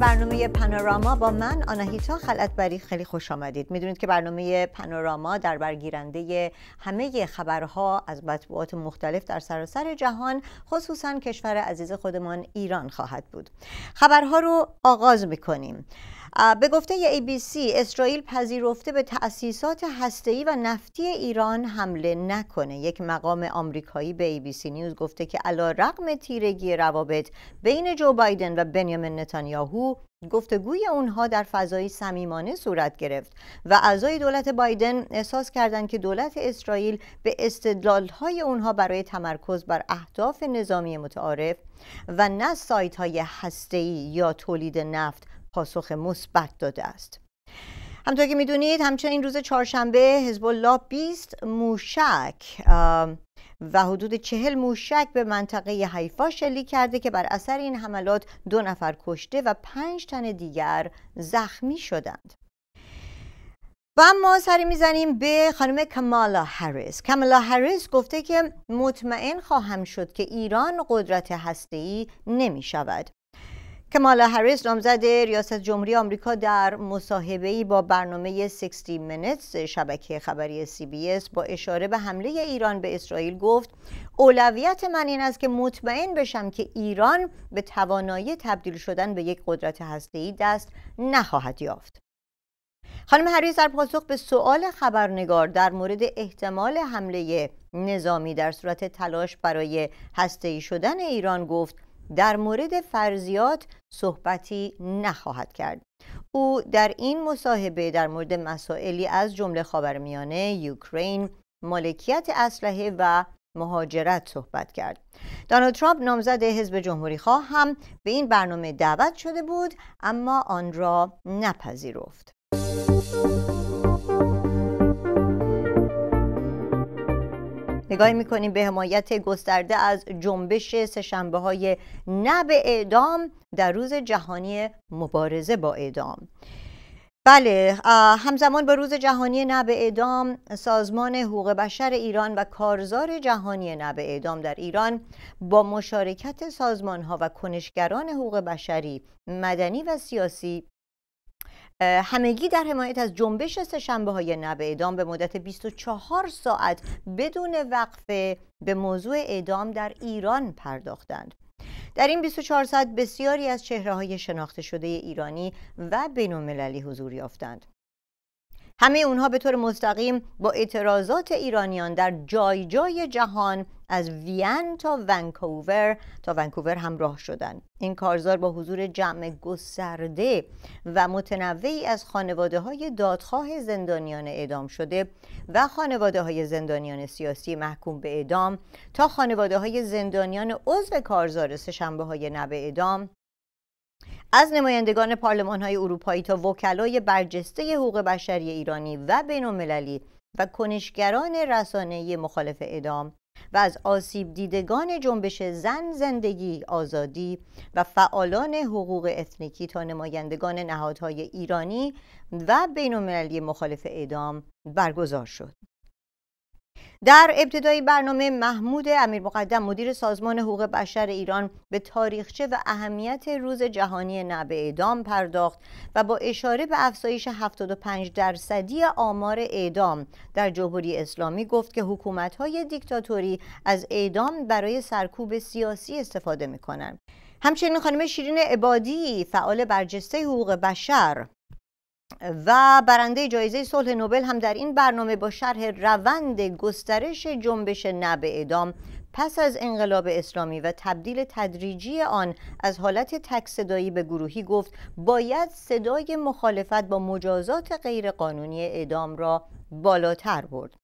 برنامه پانوراما با من آناهیتا خلعتبری خیلی خوش آمدید میدونید که برنامه پانوراما در برگیرنده همه خبرها از مطبوعات مختلف در سراسر جهان خصوصا کشور عزیز خودمان ایران خواهد بود خبرها رو آغاز میکنیم به گفته سی اسرائیل پذیرفته به تأسیسات هسته‌ای و نفتی ایران حمله نکنه یک مقام آمریکایی به سی نیوز گفته که علا رقم تیرگی روابط بین جو بایدن و بنیامین نتانیاهو گفتگوی اونها در فضای صمیمانه صورت گرفت و اعضای دولت بایدن احساس کردند که دولت اسرائیل به استدلالهای اونها برای تمرکز بر اهداف نظامی متعارف و نه سایت های هسته‌ای یا تولید نفت پاسخ مثبت داده است همطور که میدونید همچنین روز چهارشنبه حزب الله 20 موشک و حدود چهل موشک به منطقه حیفا شلیک کرده که بر اثر این حملات دو نفر کشته و پنج تن دیگر زخمی شدند و ما سری میزنیم به خانم کمالا هریس کمالا هریس گفته که مطمئن خواهم شد که ایران قدرت هسته‌ای نمی شود کمالا هریس نامزد ریاست جمهوری آمریکا در ای با برنامه 60 منتس شبکه خبری CBS با اشاره به حمله ایران به اسرائیل گفت اولویت من این است که مطمئن بشم که ایران به توانایی تبدیل شدن به یک قدرت هسته‌ای دست نخواهد یافت. خانم هریس در پاسخ به سؤال خبرنگار در مورد احتمال حمله نظامی در صورت تلاش برای هسته‌ای شدن ایران گفت در مورد فرضیات صحبتی نخواهد کرد او در این مصاحبه در مورد مسائلی از جمله خاورمیانه یوکرین مالکیت اسلحه و مهاجرت صحبت کرد دانالد ترامپ نامزد حزب جمهوری خواه هم به این برنامه دعوت شده بود اما آن را نپذیرفت نگاهی میکنیم به حمایت گسترده از جنبش سشنبه های نب اعدام در روز جهانی مبارزه با اعدام بله همزمان با روز جهانی نب اعدام سازمان حقوق بشر ایران و کارزار جهانی نب اعدام در ایران با مشارکت سازمان ها و کنشگران حقوق بشری مدنی و سیاسی همگی در حمایت از جنبش سهشنبه های نب اعدام به مدت 24 ساعت بدون وقفه به موضوع اعدام در ایران پرداختند در این 24 ساعت بسیاری از چهره های شناخته شده ایرانی و بین حضور یافتند همه اونها به طور مستقیم با اعتراضات ایرانیان در جای جای جهان از وین تا ونکوور تا ونکوور همراه شدند این کارزار با حضور جمع گسترده و متنوعی از خانواده های دادخواه زندانیان اعدام شده و خانواده های زندانیان سیاسی محکوم به اعدام تا خانواده های زندانیان عضو کارزار شنبه های نب اعدام از نمایندگان پارلمان های اروپایی تا وکلای برجسته حقوق بشری ایرانی و بین و کنشگران رسانه مخالف اعدام و از آسیب دیدگان جنبش زن زندگی آزادی و فعالان حقوق اثنیکی تا نمایندگان نهادهای ایرانی و بینالمللی مخالف اعدام برگزار شد در ابتدای برنامه محمود امیر مقدم مدیر سازمان حقوق بشر ایران به تاریخچه و اهمیت روز جهانی نبه اعدام پرداخت و با اشاره به افزایش 75 درصدی آمار اعدام در جمهوری اسلامی گفت که حکومت‌های دیکتاتوری از اعدام برای سرکوب سیاسی استفاده می‌کنند. همچنین خانم شیرین عبادی فعال برجسته حقوق بشر و برنده جایزه صلح نوبل هم در این برنامه با شرح روند گسترش جنبش نب ادام پس از انقلاب اسلامی و تبدیل تدریجی آن از حالت تک صدایی به گروهی گفت باید صدای مخالفت با مجازات غیرقانونی اعدام را بالاتر برد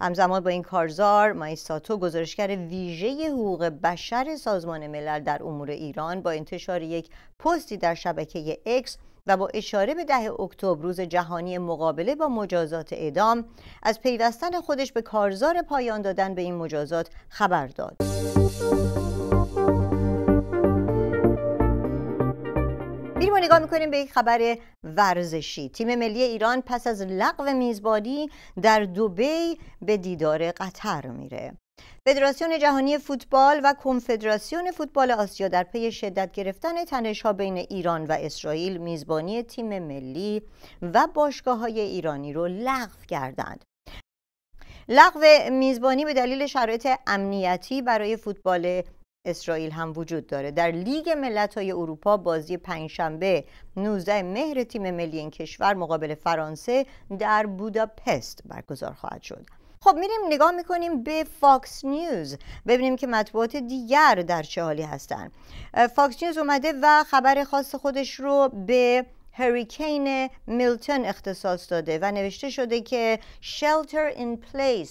همزمان با این کارزار مایساتو گزارشگر ویژه حقوق بشر سازمان ملل در امور ایران با انتشار یک پستی در شبکه اکس و با اشاره به ده اکتبر روز جهانی مقابله با مجازات اعدام از پیوستن خودش به کارزار پایان دادن به این مجازات خبر داد. بریم نگاه میکنیم به یک خبر ورزشی تیم ملی ایران پس از لغو میزبانی در دوبی به دیدار قطر میره فدراسیون جهانی فوتبال و کنفدراسیون فوتبال آسیا در پی شدت گرفتن تنشها بین ایران و اسرائیل میزبانی تیم ملی و باشگاه های ایرانی رو لغو کردند. لغو میزبانی به دلیل شرایط امنیتی برای فوتبال اسرائیل هم وجود داره در لیگ ملت های اروپا بازی پنجشنبه 19 مهر تیم ملی این کشور مقابل فرانسه در بوداپست برگزار خواهد شد خب میریم نگاه میکنیم به فاکس نیوز ببینیم که مطبوعات دیگر در چه حالی هستن فاکس نیوز اومده و خبر خاص خودش رو به هریکین میلتون اختصاص داده و نوشته شده که shelter in place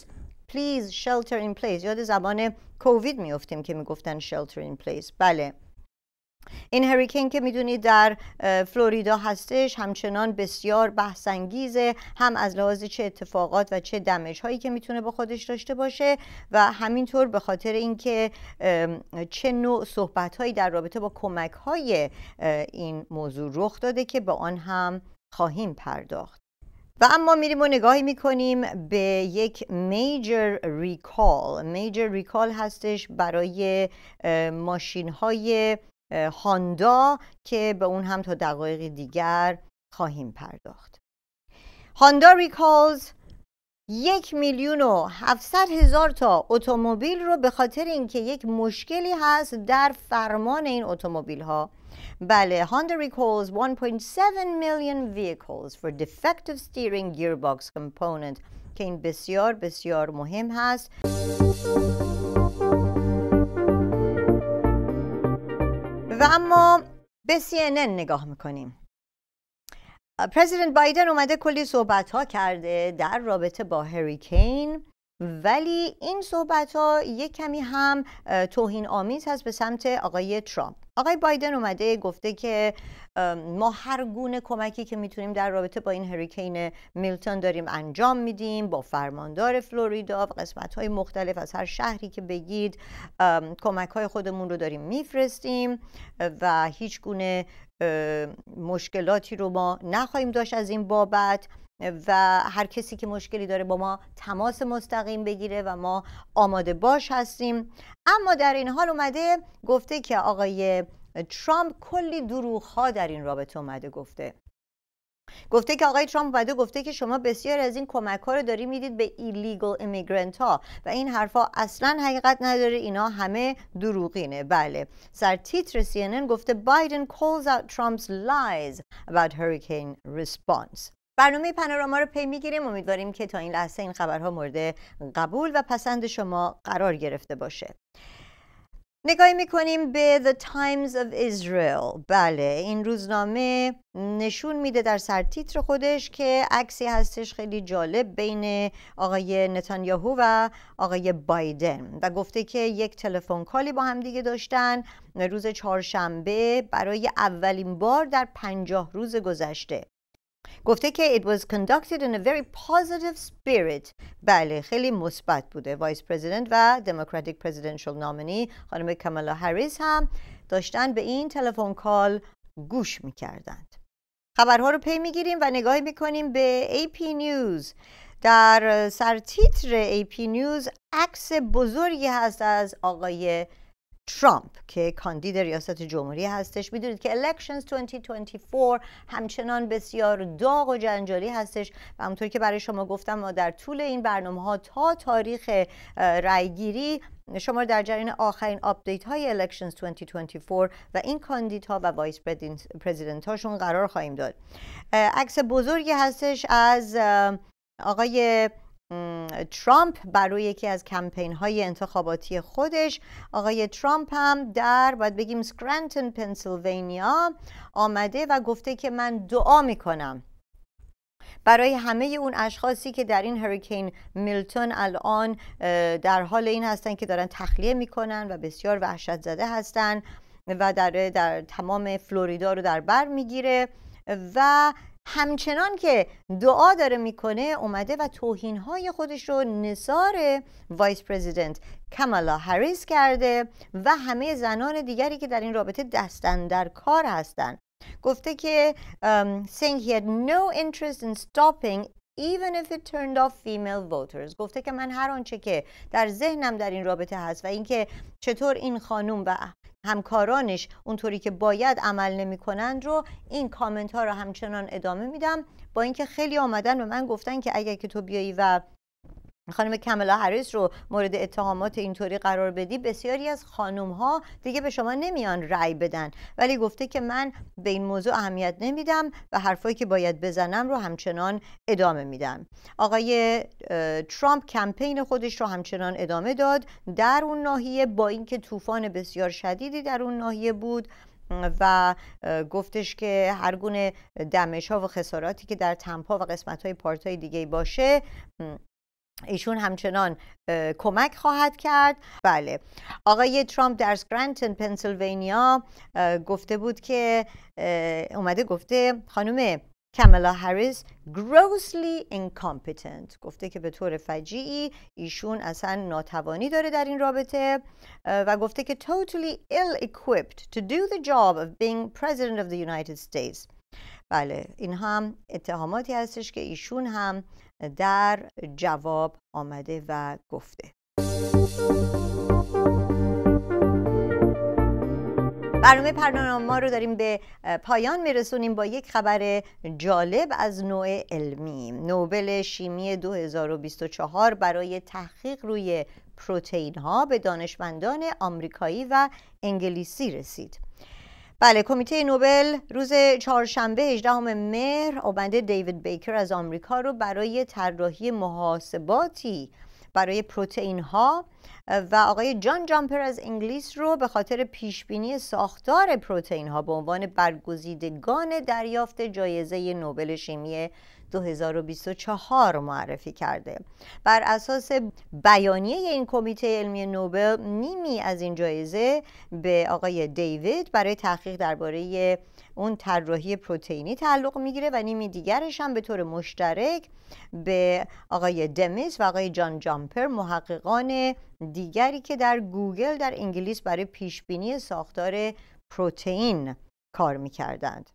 please shelter in place یاد زبان کووید میفتیم که میگفتن shelter in place بله این هریکین که میدونید در فلوریدا هستش همچنان بسیار بحثانگیزه هم از لحاظ چه اتفاقات و چه دمش هایی که میتونه با خودش داشته باشه و همینطور به خاطر اینکه چه نوع صحبت هایی در رابطه با کمک های این موضوع رخ داده که به آن هم خواهیم پرداخت و اما میریم و نگاهی میکنیم به یک میجر ریکال میجر ریکال هستش برای ماشین های هاندا که به اون هم تا دقایق دیگر خواهیم پرداخت هاندا ریکالز یک میلیون و هفتصد هزار تا اتومبیل رو به خاطر اینکه یک مشکلی هست در فرمان این اتومبیل ها بله هاندا ریکالز 1.7 میلیون vehicles for defective steering gearbox component که این بسیار بسیار مهم هست و اما به CNN نگاه میکنیم پرزیدنت بایدن اومده کلی صحبت ها کرده در رابطه با هریکین ولی این صحبت ها یک کمی هم توهین آمیز هست به سمت آقای ترامپ آقای بایدن اومده گفته که ما هر گونه کمکی که میتونیم در رابطه با این هریکین میلتون داریم انجام میدیم با فرماندار فلوریدا و قسمت های مختلف از هر شهری که بگید کمک های خودمون رو داریم میفرستیم و هیچ گونه مشکلاتی رو ما نخواهیم داشت از این بابت و هر کسی که مشکلی داره با ما تماس مستقیم بگیره و ما آماده باش هستیم اما در این حال اومده گفته که آقای ترامپ کلی دروغ ها در این رابطه اومده گفته گفته که آقای ترامپ اومده گفته که شما بسیار از این کمک ها رو داری میدید به ایلیگل امیگرنت ها و این حرفها اصلا حقیقت نداره اینا همه دروغینه بله سر تیتر CNN گفته بایدن calls out ترامپس lies اباوت هریکین ریسپانس برنامه پانوراما رو پی میگیریم امیدواریم که تا این لحظه این خبرها مورد قبول و پسند شما قرار گرفته باشه نگاهی میکنیم به The Times of Israel بله این روزنامه نشون میده در سرتیتر خودش که عکسی هستش خیلی جالب بین آقای نتانیاهو و آقای بایدن و گفته که یک تلفن کالی با هم دیگه داشتن روز چهارشنبه برای اولین بار در پنجاه روز گذشته گفته که it was conducted in a very positive spirit بله خیلی مثبت بوده وایس پرزیدنت و دموکراتیک پرزیدنشال نامنی خانم کامالا هریس هم داشتن به این تلفن کال گوش میکردند خبرها رو پی میگیریم و نگاهی میکنیم به AP نیوز در سرتیتر AP نیوز عکس بزرگی هست از آقای ترامپ که کاندید ریاست جمهوری هستش میدونید که الیکشنز 2024 همچنان بسیار داغ و جنجالی هستش و همونطور که برای شما گفتم ما در طول این برنامه ها تا تاریخ رأیگیری شما در جریان آخرین آپدیت های الکشنز 2024 و این کاندیدها و وایس پرزیدنت هاشون قرار خواهیم داد عکس بزرگی هستش از آقای ترامپ برای یکی از کمپین های انتخاباتی خودش آقای ترامپ هم در باید بگیم سکرانتن پنسیلوانیا آمده و گفته که من دعا میکنم برای همه اون اشخاصی که در این هریکین میلتون الان در حال این هستن که دارن تخلیه میکنن و بسیار وحشت زده هستن و در, در تمام فلوریدا رو در بر میگیره و همچنان که دعا داره میکنه اومده و های خودش رو نصار وایس پرزیدنت کمالا هریس کرده و همه زنان دیگری که در این رابطه دستن در کار هستند گفته که سینگ saying he had no interest in stopping even if turned گفته که من هر آنچه که در ذهنم در این رابطه هست و اینکه چطور این خانم و همکارانش اونطوری که باید عمل نمی کنند رو این کامنت ها رو همچنان ادامه میدم با اینکه خیلی آمدن به من گفتن که اگر که تو بیایی و خانم کملا هریس رو مورد اتهامات اینطوری قرار بدی بسیاری از خانم ها دیگه به شما نمیان رأی بدن ولی گفته که من به این موضوع اهمیت نمیدم و حرفایی که باید بزنم رو همچنان ادامه میدم آقای ترامپ کمپین خودش رو همچنان ادامه داد در اون ناحیه با اینکه طوفان بسیار شدیدی در اون ناحیه بود و گفتش که هر گونه دمش ها و خساراتی که در تمپا و قسمت های پارت های دیگه باشه ایشون همچنان کمک خواهد کرد بله آقای ترامپ در سکرانتن پنسیلوانیا گفته بود که اومده گفته خانم کاملا هریس grossly incompetent گفته که به طور فجیعی ایشون اصلا ناتوانی داره در این رابطه و گفته که totally ill equipped to do the job of being president of the United States بله این هم اتهاماتی هستش که ایشون هم در جواب آمده و گفته برنامه پرنامه ما رو داریم به پایان میرسونیم با یک خبر جالب از نوع علمی نوبل شیمی 2024 برای تحقیق روی پروتئین ها به دانشمندان آمریکایی و انگلیسی رسید بله کمیته نوبل روز چهارشنبه 18 مهر آبنده دیوید بیکر از آمریکا رو برای طراحی محاسباتی برای پروتئین ها و آقای جان جامپر از انگلیس رو به خاطر پیش بینی ساختار پروتئین ها به عنوان برگزیدگان دریافت جایزه نوبل شیمی 2024 معرفی کرده بر اساس بیانیه این کمیته علمی نوبل نیمی از این جایزه به آقای دیوید برای تحقیق درباره اون طراحی پروتئینی تعلق میگیره و نیمی دیگرش هم به طور مشترک به آقای دمیس و آقای جان جامپر محققان دیگری که در گوگل در انگلیس برای پیشبینی ساختار پروتئین کار میکردند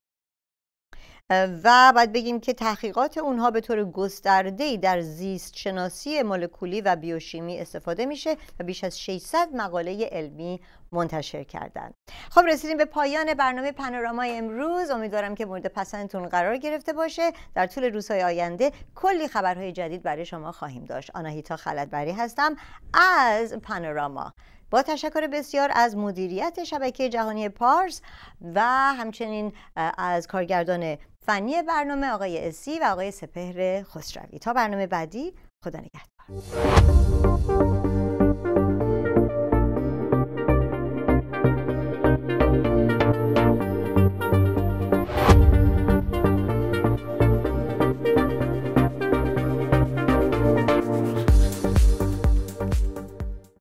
و باید بگیم که تحقیقات اونها به طور گسترده‌ای در زیست شناسی مولکولی و بیوشیمی استفاده میشه و بیش از 600 مقاله علمی منتشر کردن خب رسیدیم به پایان برنامه پانوراما امروز امیدوارم که مورد پسندتون قرار گرفته باشه در طول روزهای آینده کلی خبرهای جدید برای شما خواهیم داشت آناهیتا خلطبری هستم از پانوراما با تشکر بسیار از مدیریت شبکه جهانی پارس و همچنین از کارگردان فنی برنامه آقای اسی و آقای سپهر خسروی تا برنامه بعدی خدا نگهدار